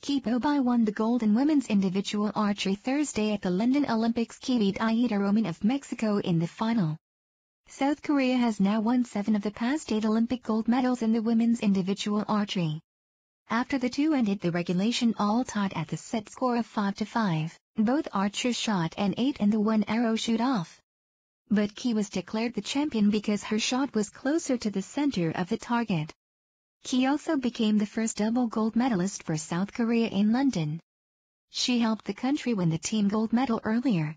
Kipo by won the gold in women's individual archery Thursday at the London Olympics Kiwi Aida Roman of Mexico in the final. South Korea has now won seven of the past eight Olympic gold medals in the women's individual archery. After the two ended the regulation all tied at the set score of 5 to 5, both archers shot an 8 in the one arrow shoot off. But Ki was declared the champion because her shot was closer to the center of the target. He also became the first double gold medalist for South Korea in London. She helped the country win the team gold medal earlier,